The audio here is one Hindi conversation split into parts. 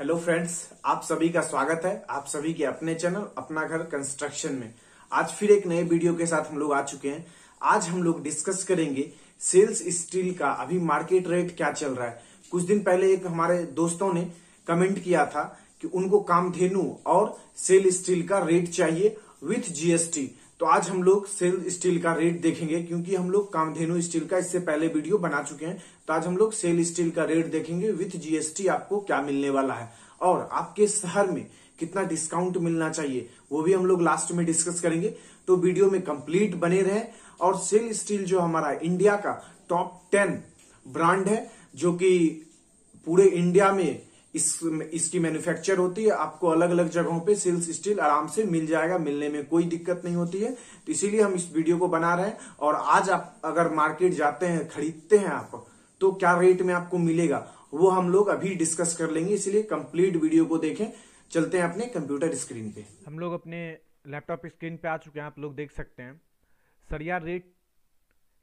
हेलो फ्रेंड्स आप सभी का स्वागत है आप सभी के अपने चैनल अपना घर कंस्ट्रक्शन में आज फिर एक नए वीडियो के साथ हम लोग आ चुके हैं आज हम लोग डिस्कस करेंगे सेल्स स्टील का अभी मार्केट रेट क्या चल रहा है कुछ दिन पहले एक हमारे दोस्तों ने कमेंट किया था कि उनको कामधेनु और सेल स्टील का रेट चाहिए विथ जीएसटी तो आज हम लोग सेल स्टील का रेट देखेंगे क्योंकि हम लोग कामधेनु स्टील का इससे पहले वीडियो बना चुके हैं तो आज हम लोग सेल स्टील का रेट देखेंगे विथ जीएसटी आपको क्या मिलने वाला है और आपके शहर में कितना डिस्काउंट मिलना चाहिए वो भी हम लोग लास्ट में डिस्कस करेंगे तो वीडियो में कंप्लीट बने रहे और सेल स्टील जो हमारा इंडिया का टॉप टेन ब्रांड है जो कि पूरे इंडिया में इस इसकी मैन्युफैक्चर होती है आपको अलग अलग जगहों पे सेल्स स्टील आराम से मिल जाएगा मिलने में कोई दिक्कत नहीं होती है तो इसीलिए हम इस वीडियो को बना रहे हैं और आज आप अगर मार्केट जाते हैं खरीदते हैं आप तो क्या रेट में आपको मिलेगा वो हम लोग अभी डिस्कस कर लेंगे इसलिए कंप्लीट वीडियो को देखें चलते हैं अपने कंप्यूटर स्क्रीन पे हम लोग अपने लैपटॉप स्क्रीन पे आ चुके हैं आप लोग देख सकते हैं सरिया रेट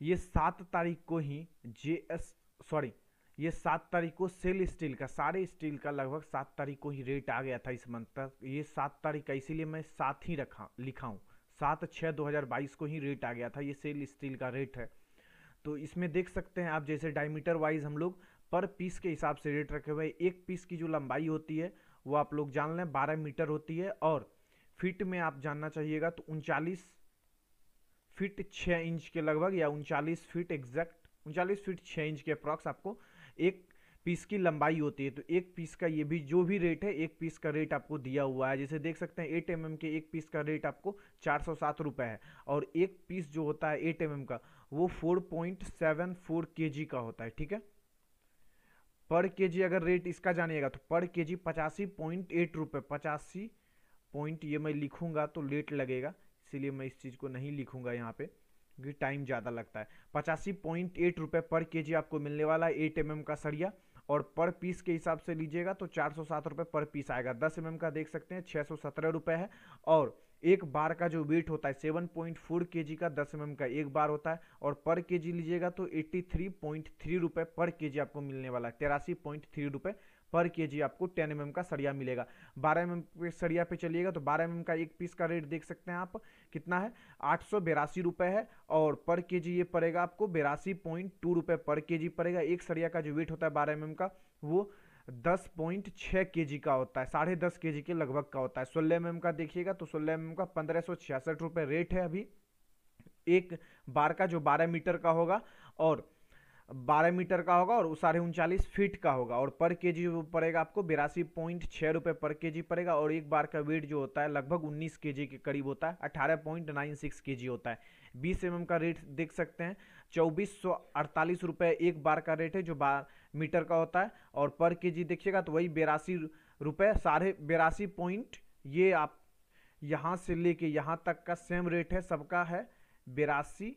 ये सात तारीख को ही जे सॉरी ये सात तारीख को सेल स्टील का सारे स्टील का लगभग सात तारीख को ही रेट आ गया था इस मंथ तक ये सात तारीख का इसीलिए मैं सात ही रखा लिखा हूँ सात छः दो हज़ार बाईस को ही रेट आ गया था ये सेल स्टील का रेट है तो इसमें देख सकते हैं आप जैसे डायमीटर वाइज हम लोग पर पीस के हिसाब से रेट रखे हुए एक पीस की जो लंबाई होती है वो आप लोग जान लें बारह मीटर होती है और फिट में आप जानना चाहिएगा तो उनचालीस फिट छः इंच के लगभग या उनचालीस फिट एग्जैक्ट उनचालीस फिट छः इंच के अप्रॉक्स आपको एक पीस की लंबाई होती है तो एक पीस का ये भी जो भी रेट है एक पीस का रेट आपको दिया हुआ है जैसे देख सकते हैं एट एम mm के एक पीस का रेट आपको चार सौ सात रुपये है और एक पीस जो होता है एट एम mm का वो फोर पॉइंट सेवन फोर के जी का होता है ठीक है पर के जी अगर रेट इसका जानिएगा तो पर के जी पचासी पॉइंट एट रुपये पचासी पॉइंट ये मैं लिखूँगा तो लेट लगेगा इसीलिए मैं इस चीज़ को नहीं लिखूँगा यहाँ पर क्योंकि टाइम ज़्यादा लगता है पचासी पॉइंट एट रुपये पर के जी आपको मिलने वाला है एट एम का सरिया और पर पीस के हिसाब से लीजिएगा तो चार सौ सात रुपये पर पीस आएगा दस एम का देख सकते हैं छः सौ सत्रह रुपये है और एक बार का जो वेट होता है सेवन पॉइंट फोर के जी का दस एम का एक बार होता है और पर के जी लीजिएगा तो एट्टी थ्री पॉइंट थ्री रुपये पर के जी आपको मिलने वाला है तेरासी पॉइंट थ्री रुपये पर के जी आपको टेन एम mm का सरिया मिलेगा बारह एम mm सरिया पे चलिएगा तो बारह एम mm का एक पीस का रेट देख सकते हैं आप कितना है आठ सौ बेरासी रुपये है और पर के जी ये पड़ेगा आपको बेरासी पॉइंट टू रुपये पर के जी पड़ेगा एक सरिया का जो वेट होता है बारह एम mm का वो दस पॉइंट छः के जी का होता है साढ़े दस के जी के लगभग का होता है सोलह एम mm का देखिएगा तो सोलह एम mm का पंद्रह सौ छियासठ रेट है अभी एक बार का जो बारह मीटर का होगा और बारह मीटर का होगा और साढ़े उनचालीस फीट का होगा और पर के जी पड़ेगा आपको बिरासी पॉइंट छः रुपये पर के जी पड़ेगा और एक बार का वेट जो होता है लगभग उन्नीस के जी के करीब होता है अठारह पॉइंट नाइन सिक्स के जी होता है बीस एम का रेट देख सकते हैं चौबीस सौ अड़तालीस रुपये एक बार का रेट है जो बार मीटर का होता है और पर के जी देखिएगा तो वही बेरासी रुपये साढ़े बेरासी पॉइंट ये आप यहाँ से लेके यहाँ तक का सेम रेट है सबका है बेरासी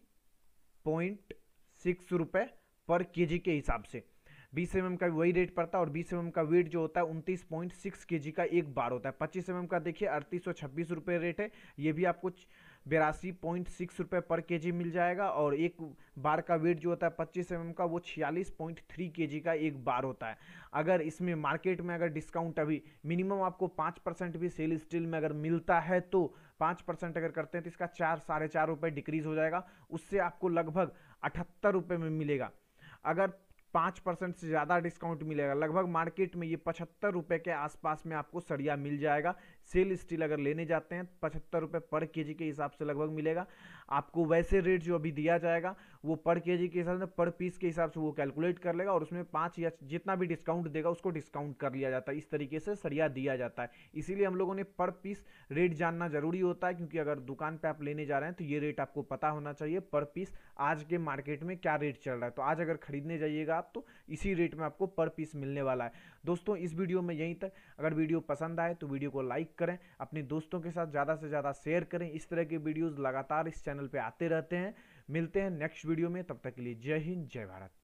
पॉइंट सिक्स रुपये पर के के हिसाब से 20 एम mm का वही रेट पड़ता है और 20 एम mm का वेट जो होता है उनतीस पॉइंट सिक्स के जी का एक बार होता है 25 एम mm का देखिए अड़तीस सौ छब्बीस रुपये रेट है ये भी आपको बिरासी पॉइंट सिक्स रुपये पर के जी मिल जाएगा और एक बार का वेट जो होता है पच्चीस एम mm का वो छियालीस पॉइंट थ्री के जी का एक बार होता है अगर इसमें मार्केट में अगर डिस्काउंट अभी मिनिमम आपको पाँच परसेंट भी सेल स्टील में अगर मिलता है तो पाँच परसेंट अगर करते हैं तो इसका चार साढ़े चार रुपये डिक्रीज़ हो जाएगा उससे आपको लगभग अठहत्तर रुपये में मिलेगा अगर पाँच परसेंट से ज़्यादा डिस्काउंट मिलेगा लगभग मार्केट में ये पचहत्तर रुपये के आसपास में आपको सरिया मिल जाएगा सेल स्टील अगर लेने जाते हैं पचहत्तर रुपये पर के के हिसाब से लगभग मिलेगा आपको वैसे रेट जो अभी दिया जाएगा वो पर के के हिसाब से पर पीस के हिसाब से वो कैलकुलेट कर लेगा और उसमें पाँच या जितना भी डिस्काउंट देगा उसको डिस्काउंट कर लिया जाता है इस तरीके से सरिया दिया जाता है इसीलिए हम लोगों ने पर पीस रेट जानना ज़रूरी होता है क्योंकि अगर दुकान पर आप लेने जा रहे हैं तो ये रेट आपको पता होना चाहिए पर पीस आज के मार्केट में क्या रेट चल रहा है तो आज अगर खरीदने जाइएगा आप साथ तो इसी रेट में आपको पर पीस मिलने वाला है दोस्तों इस वीडियो में यहीं तक अगर वीडियो पसंद आए तो वीडियो को लाइक करें अपने दोस्तों के साथ ज़्यादा से ज़्यादा शेयर करें इस तरह के वीडियोज़ लगातार इस चैनल पर आते रहते हैं मिलते हैं नेक्स्ट वीडियो में तब तक के लिए जय हिंद जय भारत